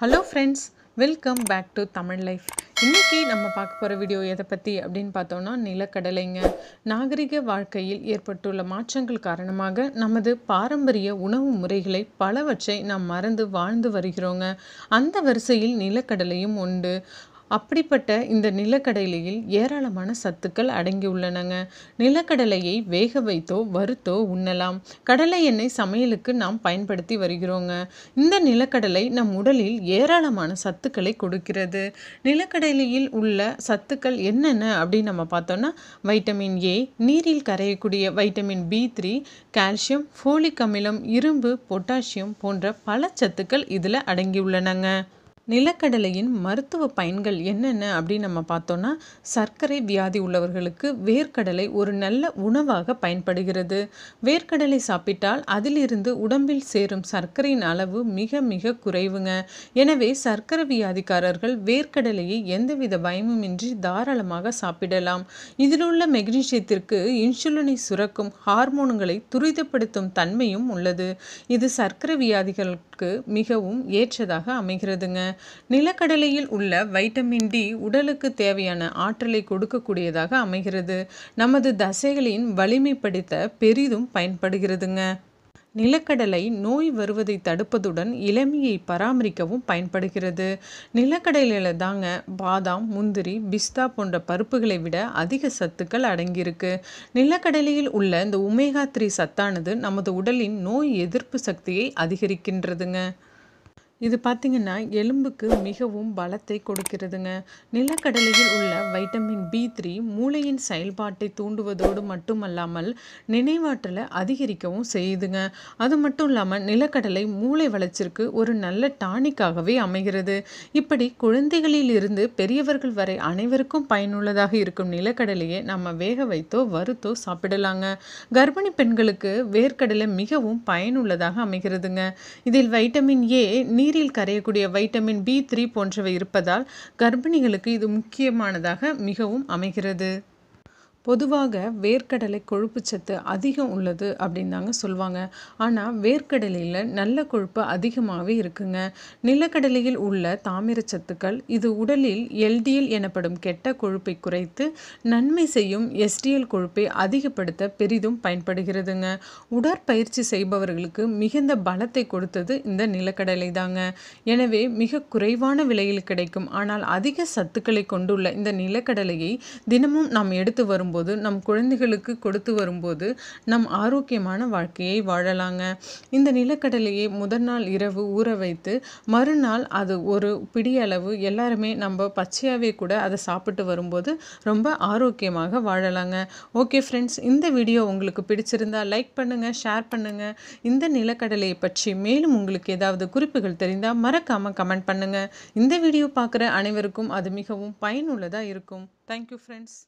hello friends welcome back to Tamil life இன்றைக்கி நம்ம பார்க்க போகிற வீடியோ எதை பற்றி அப்படின்னு பார்த்தோன்னா நிலக்கடலைங்க நாகரிக வாழ்க்கையில் ஏற்பட்டுள்ள மாற்றங்கள் காரணமாக நமது பாரம்பரிய உணவு முறைகளை பலவற்றை நாம் மறந்து வாழ்ந்து வருகிறோங்க அந்த வரிசையில் நிலக்கடலையும் உண்டு அப்படிப்பட்ட இந்த நிலக்கடலையில் ஏராளமான சத்துக்கள் அடங்கியுள்ளனங்க நிலக்கடலையை வேக வைத்தோ வறுத்தோ உண்ணலாம் கடலை எண்ணெய் சமையலுக்கு நாம் பயன்படுத்தி வருகிறோங்க இந்த நிலக்கடலை நம் உடலில் ஏராளமான சத்துக்களை கொடுக்கிறது நிலக்கடலையில் உள்ள சத்துக்கள் என்னென்ன அப்படின்னு நம்ம பார்த்தோம்னா வைட்டமின் ஏ நீரில் கரையக்கூடிய vitamin B three calcium folic அமிலம் இரும்பு பொட்டாசியம் போன்ற பல சத்துக்கள் இதில் அடங்கியுள்ளனங்க நிலக்கடலையின் மருத்துவ பயன்கள் என்னென்ன அப்படின்னு நம்ம பார்த்தோன்னா சர்க்கரை வியாதி உள்ளவர்களுக்கு வேர்க்கடலை ஒரு நல்ல உணவாக பயன்படுகிறது வேர்க்கடலை சாப்பிட்டால் அதிலிருந்து உடம்பில் சேரும் சர்க்கரையின் அளவு மிக மிக குறைவுங்க எனவே சர்க்கரை வியாதிக்காரர்கள் வேர்க்கடலையை எந்தவித பயமுமின்றி தாராளமாக சாப்பிடலாம் இதில் உள்ள மெக்னீஷியத்திற்கு இன்சுலினை சுரக்கும் ஹார்மோன்களை துரிதப்படுத்தும் தன்மையும் உள்ளது இது சர்க்கரை வியாதிகளுக்கு மிகவும் ஏற்றதாக அமைகிறதுங்க நிலக்கடலையில் உள்ள வைட்டமின் டி உடலுக்கு தேவையான ஆற்றலை கொடுக்கக்கூடியதாக அமைகிறது நமது தசைகளின் வலிமைப்படுத்த பெரிதும் பயன்படுகிறதுங்க நிலக்கடலை நோய் வருவதை தடுப்பதுடன் இளமையை பராமரிக்கவும் பயன்படுகிறது நிலக்கடலையில் தாங்க பாதாம் முந்திரி பிஸ்தா போன்ற பருப்புகளை விட அதிக சத்துக்கள் அடங்கியிருக்கு நிலக்கடலையில் உள்ள இந்த உமேகா த்ரீ சத்தானது நமது உடலின் நோய் எதிர்ப்பு சக்தியை அதிகரிக்கின்றதுங்க இது பார்த்திங்கன்னா எலும்புக்கு மிகவும் பலத்தை கொடுக்கிறதுங்க நிலக்கடலையில் உள்ள வைட்டமின் பி த்ரீ மூளையின் செயல்பாட்டை தூண்டுவதோடு மட்டுமல்லாமல் நினைவாற்றலை அதிகரிக்கவும் செய்யுதுங்க அது மட்டும் இல்லாமல் நிலக்கடலை மூளை வளர்ச்சிக்கு ஒரு நல்ல டானிக்காகவே அமைகிறது இப்படி குழந்தைகளில் இருந்து பெரியவர்கள் வரை அனைவருக்கும் பயனுள்ளதாக இருக்கும் நிலக்கடலையை நம்ம வேக வைத்தோ வறுத்தோ சாப்பிடலாங்க கர்ப்பிணி பெண்களுக்கு வேர்க்கடலை மிகவும் பயனுள்ளதாக அமைகிறதுங்க இதில் வைட்டமின் ஏ நீ நீரில் கரையக்கூடிய வைட்டமின் பி த்ரீ போன்றவை இருப்பதால் கர்ப்பிணிகளுக்கு இது முக்கியமானதாக மிகவும் அமைகிறது பொதுவாக வேர்க்கடலை கொழுப்பு சத்து அதிகம் உள்ளது அப்படின்னு தாங்க சொல்லுவாங்க ஆனால் வேர்க்கடலையில் நல்ல கொழுப்பு அதிகமாகவே இருக்குங்க நிலக்கடலையில் உள்ள தாமிரச்சத்துக்கள் இது உடலில் எல்டிஎல் எனப்படும் கெட்ட கொழுப்பை குறைத்து நன்மை செய்யும் எஸ்டிஎல் கொழுப்பை அதிகப்படுத்த பெரிதும் பயன்படுகிறதுங்க உடற்பயிற்சி செய்பவர்களுக்கு மிகுந்த பலத்தை கொடுத்தது இந்த நிலக்கடலை தாங்க எனவே மிக குறைவான விலையில் கிடைக்கும் ஆனால் அதிக சத்துக்களை கொண்டுள்ள இந்த நிலக்கடலையை தினமும் நாம் எடுத்து வரும் வரும்போது நம் குழந்தைகளுக்கு கொடுத்து வரும்போது நம் ஆரோக்கியமான வாழ்க்கையை வாழலாங்க இந்த நிலக்கடலையை முதல் நாள் இரவு ஊற வைத்து மறுநாள் அது ஒரு பிடியளவு எல்லாருமே நம்ம பச்சையாகவே கூட அதை சாப்பிட்டு வரும்போது ரொம்ப ஆரோக்கியமாக வாழலாங்க ஓகே ஃப்ரெண்ட்ஸ் இந்த வீடியோ உங்களுக்கு பிடிச்சிருந்தால் லைக் பண்ணுங்கள் ஷேர் பண்ணுங்கள் இந்த நிலக்கடலையை பற்றி மேலும் உங்களுக்கு ஏதாவது குறிப்புகள் தெரிந்தால் மறக்காமல் கமெண்ட் பண்ணுங்கள் இந்த வீடியோ பார்க்குற அனைவருக்கும் அது மிகவும் பயனுள்ளதாக இருக்கும் தேங்க்யூ ஃப்ரெண்ட்ஸ்